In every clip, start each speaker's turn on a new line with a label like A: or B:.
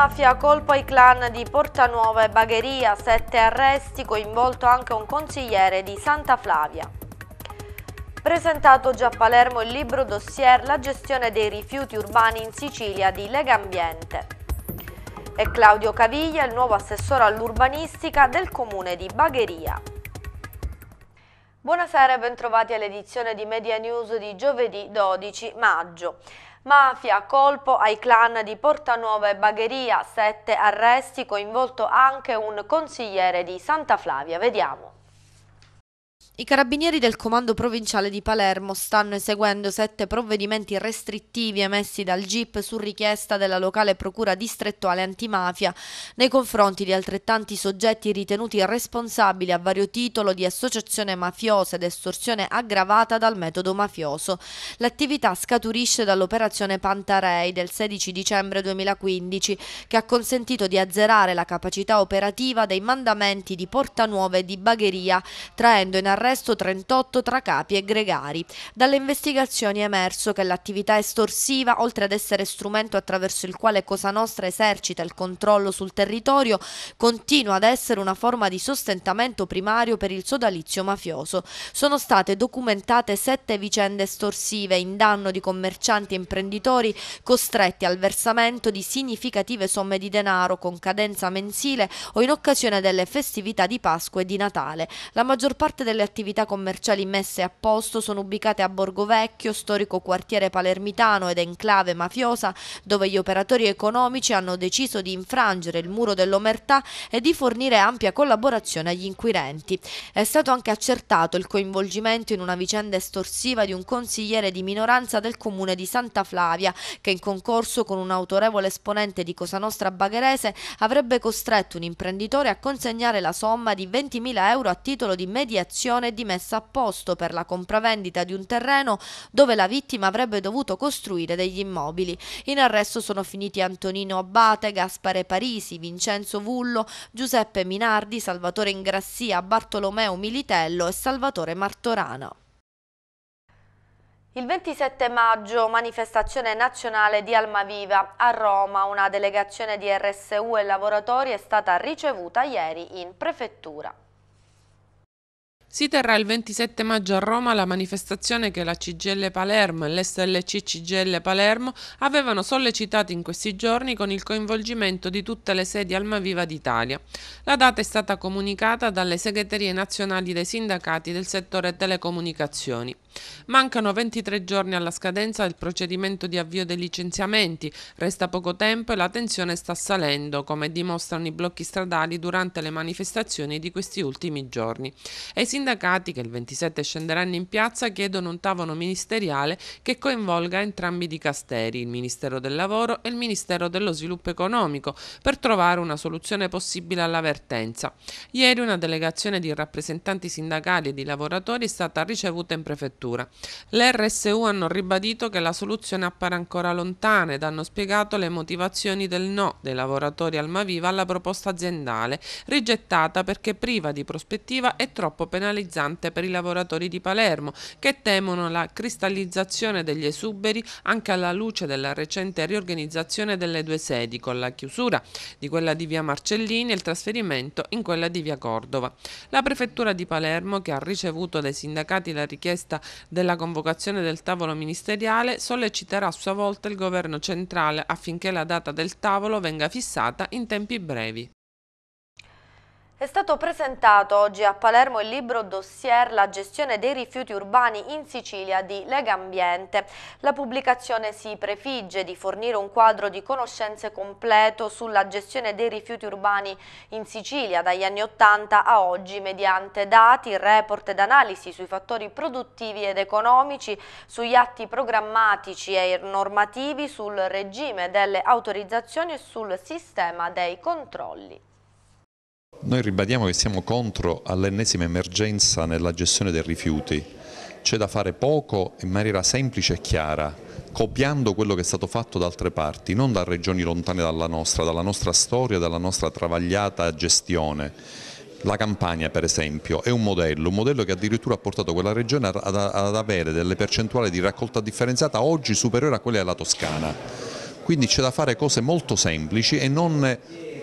A: mafia, colpo ai clan di Portanuova e Bagheria, sette arresti, coinvolto anche un consigliere di Santa Flavia. Presentato già a Palermo il libro dossier La gestione dei rifiuti urbani in Sicilia di Lega Ambiente. E Claudio Caviglia, il nuovo assessore all'urbanistica del comune di Bagheria. Buonasera e bentrovati all'edizione di Media News di giovedì 12 maggio. Mafia, colpo ai clan di Portanuova e Bagheria, sette arresti, coinvolto anche un consigliere di Santa Flavia. Vediamo. I carabinieri del Comando Provinciale di Palermo stanno eseguendo sette provvedimenti restrittivi emessi dal GIP su richiesta della locale procura distrettuale antimafia nei confronti di altrettanti soggetti ritenuti responsabili a vario titolo di associazione mafiosa ed estorsione aggravata dal metodo mafioso. L'attività scaturisce dall'operazione Pantarei del 16 dicembre 2015 che ha consentito di azzerare la capacità operativa dei mandamenti di Porta Nuova e di Bagheria traendo in arresto arresto 38 tra capi e gregari. Dalle investigazioni è emerso che l'attività estorsiva, oltre ad essere strumento attraverso il quale Cosa Nostra esercita il controllo sul territorio, continua ad essere una forma di sostentamento primario per il sodalizio mafioso. Sono state documentate sette vicende estorsive in danno di commercianti e imprenditori costretti al versamento di significative somme di denaro con cadenza mensile o in occasione delle festività di Pasqua e di Natale. La maggior parte delle attività commerciali messe a posto sono ubicate a Borgo Vecchio, storico quartiere palermitano ed enclave mafiosa, dove gli operatori economici hanno deciso di infrangere il muro dell'omertà e di fornire ampia collaborazione agli inquirenti. È stato anche accertato il coinvolgimento in una vicenda estorsiva di un consigliere di minoranza del comune di Santa Flavia, che in concorso con un autorevole esponente di Cosa Nostra Bagherese avrebbe costretto un imprenditore a consegnare la somma di 20.000 euro a titolo di mediazione situazione di messa a posto per la compravendita di un terreno dove la vittima avrebbe dovuto costruire degli immobili. In arresto sono finiti Antonino Abate, Gaspare Parisi, Vincenzo Vullo, Giuseppe Minardi, Salvatore Ingrassia, Bartolomeo Militello e Salvatore Martorana. Il 27 maggio manifestazione nazionale di Almaviva a Roma, una delegazione di RSU e lavoratori è stata ricevuta ieri in prefettura.
B: Si terrà il 27 maggio a Roma la manifestazione che la CGL Palermo e l'SLC CGL Palermo avevano sollecitato in questi giorni con il coinvolgimento di tutte le sedi Almaviva d'Italia. La data è stata comunicata dalle segreterie nazionali dei sindacati del settore telecomunicazioni. Mancano 23 giorni alla scadenza del procedimento di avvio dei licenziamenti, resta poco tempo e la tensione sta salendo, come dimostrano i blocchi stradali durante le manifestazioni di questi ultimi giorni. E i sindacati, che il 27 scenderanno in piazza, chiedono un tavolo ministeriale che coinvolga entrambi i dicasteri, il Ministero del Lavoro e il Ministero dello Sviluppo Economico, per trovare una soluzione possibile all'avvertenza. Ieri una delegazione di rappresentanti sindacali e di lavoratori è stata ricevuta in prefettura struttura. Le RSU hanno ribadito che la soluzione appare ancora lontana ed hanno spiegato le motivazioni del no dei lavoratori Almaviva alla proposta aziendale, rigettata perché priva di prospettiva e troppo penalizzante per i lavoratori di Palermo, che temono la cristallizzazione degli esuberi anche alla luce della recente riorganizzazione delle due sedi, con la chiusura di quella di via Marcellini e il trasferimento in quella di via Cordova. La prefettura di Palermo, che ha ricevuto dai sindacati la richiesta di della convocazione del tavolo ministeriale solleciterà a sua volta il governo centrale affinché la data del tavolo venga fissata in tempi brevi.
A: È stato presentato oggi a Palermo il libro dossier La gestione dei rifiuti urbani in Sicilia di Lega Ambiente. La pubblicazione si prefigge di fornire un quadro di conoscenze completo sulla gestione dei rifiuti urbani in Sicilia dagli anni 80 a oggi mediante dati, report ed analisi sui fattori produttivi ed economici, sugli atti programmatici e normativi, sul regime delle autorizzazioni e sul sistema dei controlli.
C: Noi ribadiamo che siamo contro all'ennesima emergenza nella gestione dei rifiuti. C'è da fare poco in maniera semplice e chiara, copiando quello che è stato fatto da altre parti, non da regioni lontane dalla nostra, dalla nostra storia, dalla nostra travagliata gestione. La Campania per esempio è un modello, un modello che addirittura ha portato quella regione ad, ad avere delle percentuali di raccolta differenziata oggi superiori a quelle della Toscana. Quindi c'è da fare cose molto semplici e non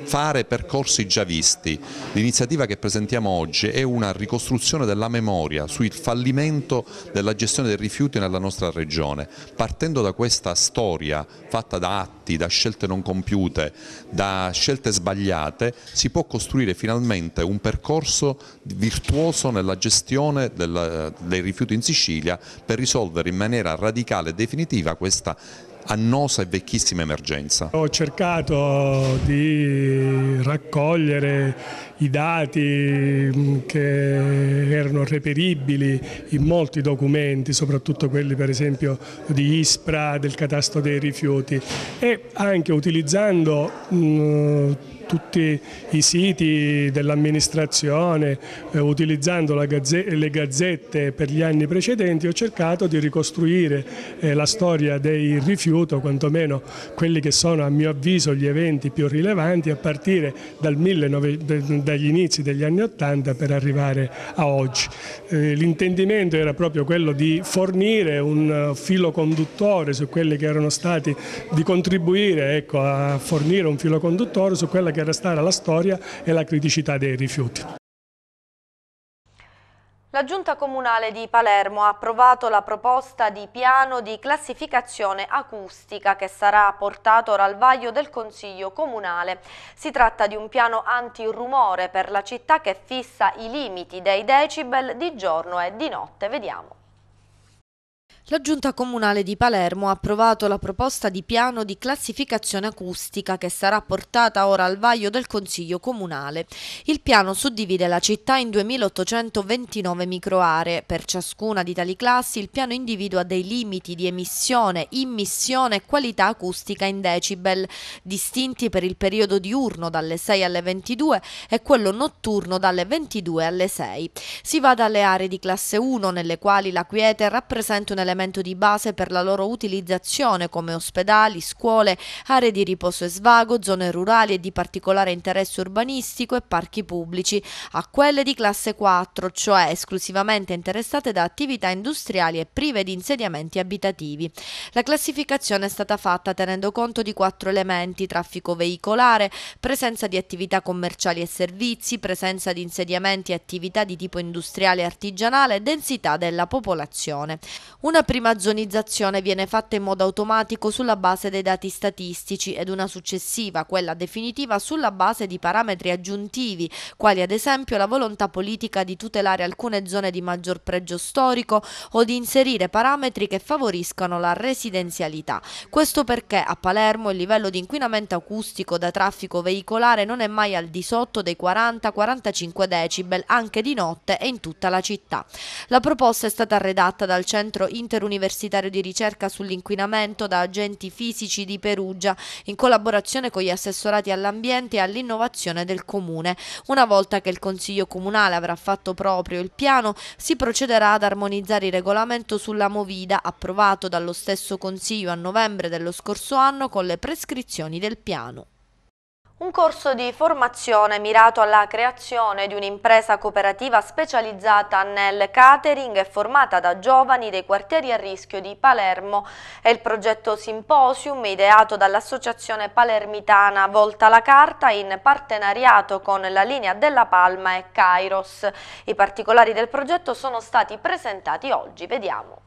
C: fare percorsi già visti. L'iniziativa che presentiamo oggi è una ricostruzione della memoria sul fallimento della gestione dei rifiuti nella nostra regione. Partendo da questa storia fatta da atti, da scelte non compiute, da scelte sbagliate, si può costruire finalmente un percorso virtuoso nella gestione della, dei rifiuti in Sicilia per risolvere in maniera radicale e definitiva questa annosa e vecchissima emergenza.
D: Ho cercato di raccogliere i dati mm, che erano reperibili in molti documenti, soprattutto quelli per esempio di ISPRA, del catasto dei rifiuti e anche utilizzando mh, mm, tutti i siti dell'amministrazione, eh, utilizzando gazzetta, le gazzette per gli anni precedenti, ho cercato di ricostruire eh, la storia dei rifiuti, o quantomeno quelli che sono a mio avviso gli eventi più rilevanti, a partire dal 1900, dagli inizi degli anni Ottanta per arrivare a oggi. Eh, l'intendimento era proprio quello di fornire un eh, filo conduttore su quelli che erano stati, di contribuire ecco, a fornire un filo conduttore su quella che era stata la storia e la criticità dei rifiuti.
A: La Giunta Comunale di Palermo ha approvato la proposta di piano di classificazione acustica che sarà portato al vaglio del Consiglio Comunale. Si tratta di un piano antirumore per la città che fissa i limiti dei decibel di giorno e di notte. Vediamo. La Giunta Comunale di Palermo ha approvato la proposta di piano di classificazione acustica che sarà portata ora al vaglio del Consiglio Comunale. Il piano suddivide la città in 2829 microaree. Per ciascuna di tali classi il piano individua dei limiti di emissione, immissione e qualità acustica in decibel, distinti per il periodo diurno dalle 6 alle 22 e quello notturno dalle 22 alle 6. Si va dalle aree di classe 1 nelle quali la quiete rappresenta un elemento elemento di base per la loro utilizzazione come ospedali, scuole, aree di riposo e svago, zone rurali e di particolare interesse urbanistico e parchi pubblici, a quelle di classe 4, cioè esclusivamente interessate da attività industriali e prive di insediamenti abitativi. La classificazione è stata fatta tenendo conto di quattro elementi, traffico veicolare, presenza di attività commerciali e servizi, presenza di insediamenti e attività di tipo industriale e artigianale, densità della popolazione. Una prima zonizzazione viene fatta in modo automatico sulla base dei dati statistici ed una successiva, quella definitiva, sulla base di parametri aggiuntivi, quali ad esempio la volontà politica di tutelare alcune zone di maggior pregio storico o di inserire parametri che favoriscano la residenzialità. Questo perché a Palermo il livello di inquinamento acustico da traffico veicolare non è mai al di sotto dei 40-45 decibel anche di notte e in tutta la città. La proposta è stata redatta dal Centro Inter interuniversitario di ricerca sull'inquinamento da agenti fisici di Perugia, in collaborazione con gli assessorati all'ambiente e all'innovazione del Comune. Una volta che il Consiglio Comunale avrà fatto proprio il piano, si procederà ad armonizzare il regolamento sulla Movida, approvato dallo stesso Consiglio a novembre dello scorso anno con le prescrizioni del piano. Un corso di formazione mirato alla creazione di un'impresa cooperativa specializzata nel catering e formata da giovani dei quartieri a rischio di Palermo è il progetto Symposium ideato dall'associazione palermitana Volta la Carta in partenariato con la linea della Palma e Kairos. I particolari del progetto sono stati presentati oggi, vediamo.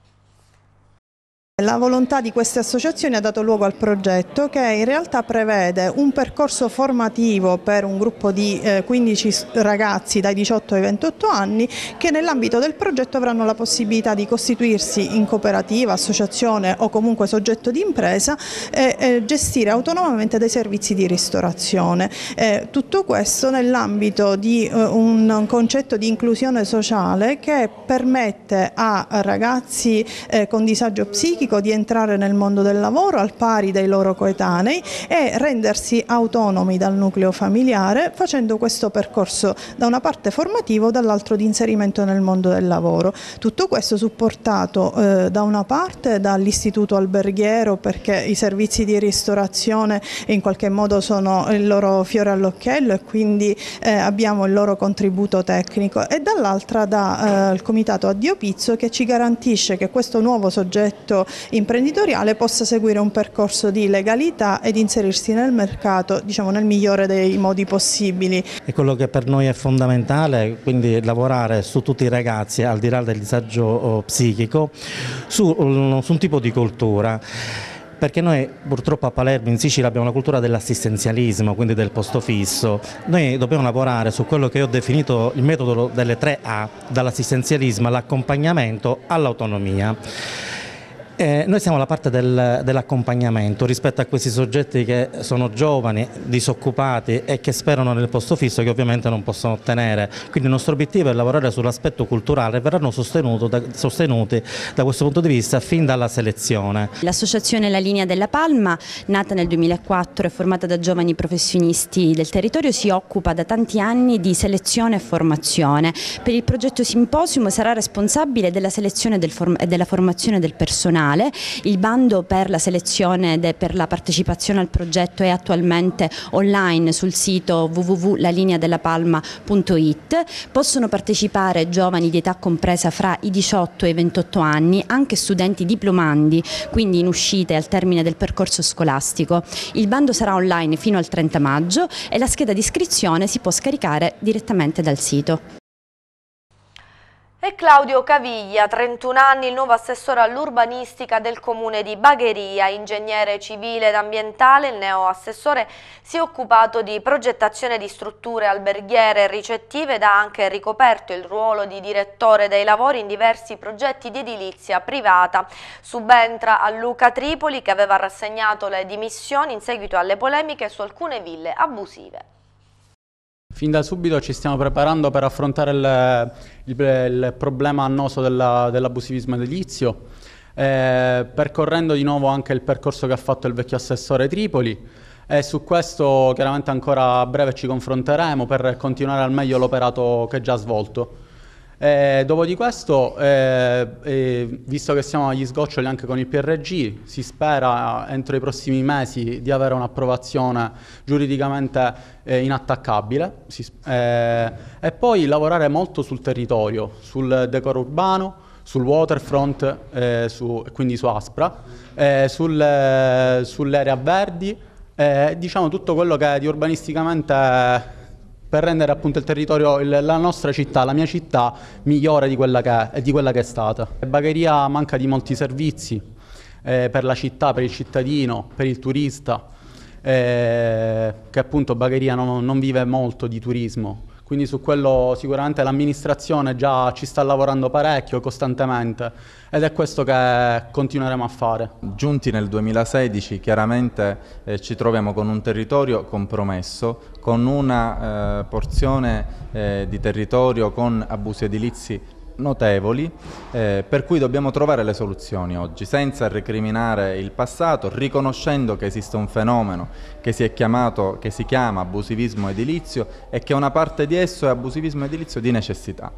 E: La volontà di queste associazioni ha dato luogo al progetto che in realtà prevede un percorso formativo per un gruppo di 15 eh, ragazzi dai 18 ai 28 anni che nell'ambito del progetto avranno la possibilità di costituirsi in cooperativa, associazione o comunque soggetto di impresa e gestire autonomamente dei servizi di ristorazione. Eh, tutto questo nell'ambito di eh, un concetto di inclusione sociale che permette a ragazzi con disagio psichico organico di entrare nel mondo del lavoro al pari dei loro coetanei e rendersi autonomi dal nucleo familiare facendo questo percorso da una parte formativo, dall'altro di inserimento nel mondo del lavoro. Tutto questo supportato eh, da una parte dall'istituto alberghiero perché i servizi di ristorazione in qualche modo sono il loro fiore all'occhiello e quindi eh, abbiamo il loro contributo tecnico e dall'altra dal eh, comitato Addio Pizzo che ci garantisce che questo nuovo soggetto imprenditoriale possa seguire un percorso di legalità ed inserirsi nel mercato diciamo, nel migliore dei modi possibili.
F: E quello che per noi è fondamentale, quindi lavorare su tutti i ragazzi al di là del disagio psichico, su, mm, su un tipo di cultura perché noi purtroppo a Palermo in Sicilia abbiamo la cultura dell'assistenzialismo, quindi del posto fisso. Noi dobbiamo lavorare su quello che io ho definito il metodo delle 3A, dall'assistenzialismo all'accompagnamento all'autonomia. Eh, noi siamo la parte del, dell'accompagnamento rispetto a questi soggetti che sono giovani, disoccupati e che sperano nel posto fisso che ovviamente non possono ottenere. Quindi il nostro obiettivo è lavorare sull'aspetto culturale e verranno da, sostenuti da questo punto di vista fin dalla selezione.
A: L'associazione La Linea della Palma, nata nel 2004 e formata da giovani professionisti del territorio, si occupa da tanti anni di selezione e formazione. Per il progetto Simposium sarà responsabile della selezione e del della formazione del personale nazionale. Il bando per la selezione e per la partecipazione al progetto è attualmente online sul sito www.lalineadelapalma.it. Possono partecipare giovani di età compresa fra i 18 e i 28 anni, anche studenti diplomandi, quindi in uscite al termine del percorso scolastico. Il bando sarà online fino al 30 maggio e la scheda di iscrizione si può scaricare direttamente dal sito. E Claudio Caviglia, 31 anni, il nuovo assessore all'urbanistica del comune di Bagheria, ingegnere civile ed ambientale, il neo assessore si è occupato di progettazione di strutture alberghiere e ricettive ed ha anche ricoperto il ruolo di direttore dei lavori in diversi progetti di edilizia privata. Subentra a Luca Tripoli che aveva rassegnato le dimissioni in seguito alle polemiche su alcune ville abusive.
F: Fin da subito ci stiamo preparando per affrontare il, il, il problema annoso dell'abusivismo edilizio, eh, percorrendo di nuovo anche il percorso che ha fatto il vecchio assessore Tripoli e su questo chiaramente ancora a breve ci confronteremo per continuare al meglio l'operato che è già svolto. Eh, dopo di questo, eh, eh, visto che siamo agli sgoccioli anche con il PRG, si spera eh, entro i prossimi mesi di avere un'approvazione giuridicamente eh, inattaccabile si, eh, e poi lavorare molto sul territorio, sul decoro urbano, sul waterfront, su, quindi su Aspra, sul, sulle aree verdi, diciamo tutto quello che di urbanisticamente per rendere appunto il territorio, il, la nostra città, la mia città, migliore di quella che è, di quella che è stata. Bagheria manca di molti servizi eh, per la città, per il cittadino, per il turista, eh, che appunto Bagheria non, non vive molto di turismo quindi su quello sicuramente l'amministrazione già ci sta lavorando parecchio, costantemente, ed è questo che continueremo a fare. Giunti nel 2016 chiaramente eh, ci troviamo con un territorio compromesso, con una eh, porzione eh, di territorio con abusi edilizi notevoli eh, per cui dobbiamo trovare le soluzioni oggi, senza recriminare il passato, riconoscendo che esiste un fenomeno che si, chiamato, che si chiama abusivismo edilizio e che una parte di esso è abusivismo edilizio di necessità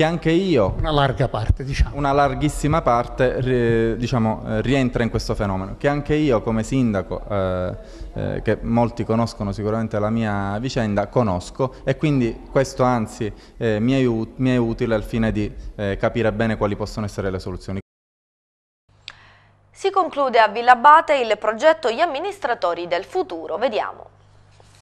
F: che anche io... Una larga parte, diciamo. Una larghissima parte, diciamo, eh, rientra in questo fenomeno. Che anche io come sindaco, eh, eh, che molti conoscono sicuramente la mia vicenda, conosco e quindi questo anzi eh, mi, è mi, è utile al fine di eh, capire bene quali possono essere le soluzioni.
A: Si conclude a Villa Abate il progetto Gli amministratori del futuro. Vediamo.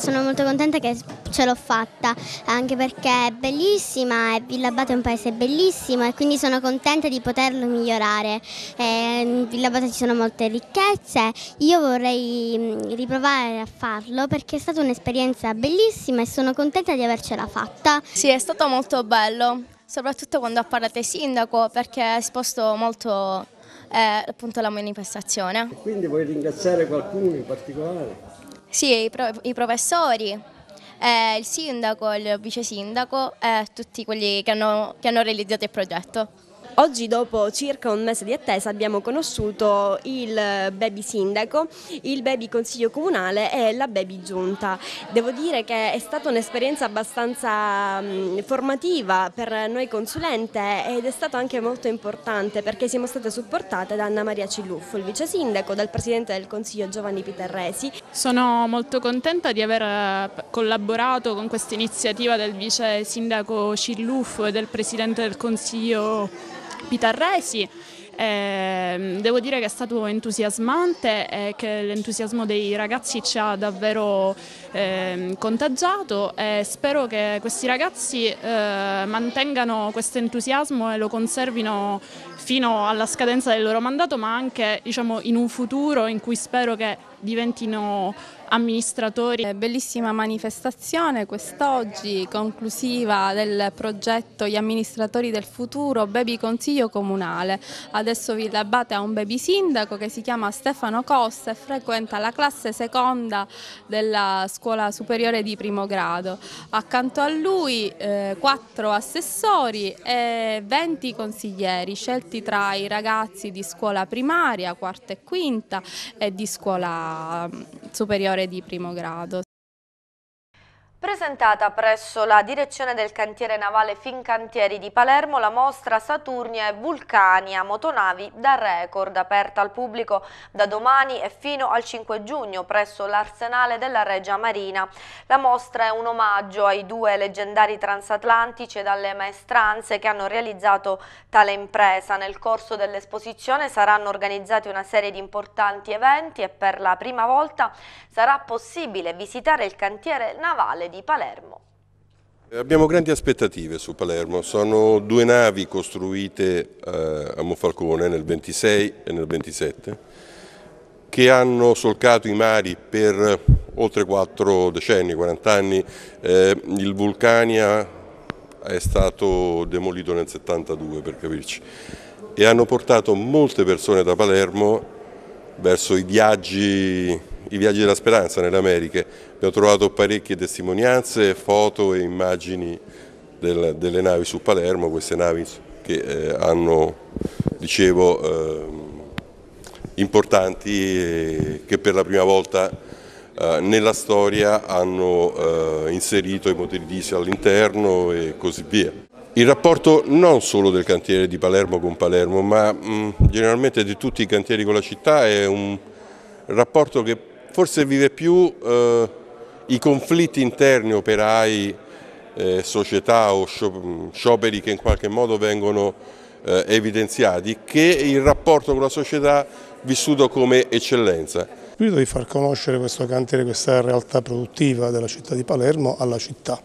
A: Sono molto contenta che ce l'ho fatta, anche perché è bellissima, Villabate è un paese bellissimo e quindi sono contenta di poterlo migliorare. Ehm, in Villabate ci sono molte ricchezze, io vorrei mm, riprovare a farlo perché è stata un'esperienza bellissima e sono contenta di avercela fatta. Sì, è stato molto bello, soprattutto quando ha parlato il sindaco perché ha esposto molto eh, appunto la manifestazione.
F: Quindi vuoi ringraziare qualcuno in particolare?
A: Sì, i, pro i professori, eh, il sindaco, il vice sindaco, eh, tutti quelli che hanno, che hanno realizzato il progetto. Oggi dopo circa un mese di attesa abbiamo conosciuto il baby sindaco, il baby consiglio comunale e la baby giunta. Devo dire che è stata un'esperienza abbastanza formativa per noi consulente ed è stato anche molto importante perché siamo state supportate da Anna Maria Cilluffo, il
E: vice sindaco, dal presidente del consiglio Giovanni Piterresi. Sono molto contenta di aver eh, collaborato con questa iniziativa del vice sindaco Cilluffo e del presidente del consiglio Peter Resi. Eh, devo dire che è stato entusiasmante e che l'entusiasmo dei ragazzi ci ha davvero eh, contagiato e spero che questi ragazzi eh, mantengano questo entusiasmo e lo conservino fino alla scadenza del loro mandato ma anche diciamo, in un futuro in cui spero che diventino amministratori. Eh, bellissima manifestazione quest'oggi, conclusiva del progetto Gli amministratori
A: del futuro, Baby Consiglio Comunale. Adesso Villa Abate ha un baby sindaco
E: che si chiama Stefano Costa e frequenta la classe seconda della scuola superiore di primo grado. Accanto a lui eh, quattro assessori
A: e 20 consiglieri scelti tra i ragazzi di scuola primaria, quarta e quinta e di scuola mm, superiore di primo grado. Presentata presso la direzione del cantiere navale Fincantieri di Palermo la mostra Saturnia e Vulcania, motonavi da record, aperta al pubblico da domani e fino al 5 giugno presso l'arsenale della Regia Marina. La mostra è un omaggio ai due leggendari transatlantici e alle maestranze che hanno realizzato tale impresa. Nel corso dell'esposizione saranno organizzati una serie di importanti eventi e per la prima volta sarà possibile visitare il cantiere navale di Palermo.
D: Eh, abbiamo grandi aspettative su Palermo, sono due navi costruite eh, a Monfalcone nel 26 e nel 27 che hanno solcato i mari per oltre 4 decenni, 40 anni, eh, il Vulcania è stato demolito nel 72 per capirci e hanno portato molte persone da Palermo verso i viaggi, i viaggi della speranza nelle Americhe Abbiamo trovato parecchie testimonianze, foto e immagini del, delle navi su Palermo, queste navi che eh, hanno, dicevo, eh, importanti eh, che per la prima volta eh, nella storia hanno eh, inserito i motori diesel all'interno e così via. Il rapporto non solo del cantiere di Palermo con Palermo, ma mh, mm, generalmente di tutti i cantieri con la città è un rapporto che forse vive più eh, i conflitti interni operai, eh, società o scioperi che in qualche modo vengono eh, evidenziati, che il rapporto con la società vissuto come eccellenza. L'obiettivo è di far conoscere questo cantiere, questa realtà produttiva della città di Palermo alla città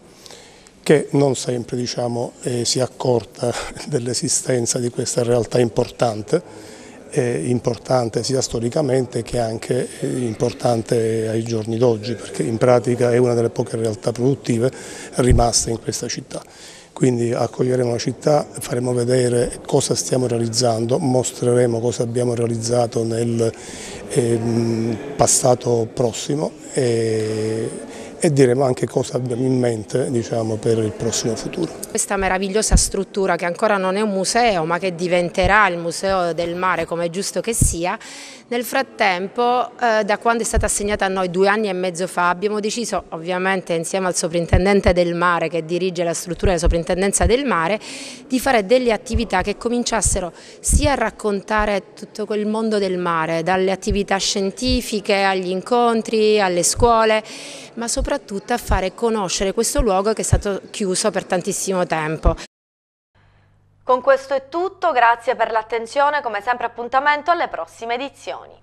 D: che non sempre diciamo, eh, si è accorta dell'esistenza di questa realtà importante importante sia storicamente che anche importante ai giorni d'oggi perché in pratica è una delle poche realtà produttive rimaste in questa città quindi accoglieremo la città, faremo vedere cosa stiamo realizzando, mostreremo cosa abbiamo realizzato nel ehm, passato prossimo e e diremo anche cosa abbiamo in mente diciamo, per il prossimo futuro.
A: Questa meravigliosa struttura che ancora non è un museo ma che diventerà il museo del mare come è giusto che sia nel frattempo, eh, da quando è stata assegnata a noi due anni e mezzo fa, abbiamo deciso, ovviamente insieme al soprintendente del mare che dirige la struttura della soprintendenza del mare, di fare delle attività che cominciassero sia a raccontare tutto quel mondo del mare, dalle attività scientifiche agli incontri, alle scuole, ma soprattutto a fare conoscere questo luogo che è stato chiuso per tantissimo tempo. Con questo è tutto, grazie per l'attenzione, come sempre appuntamento alle prossime edizioni.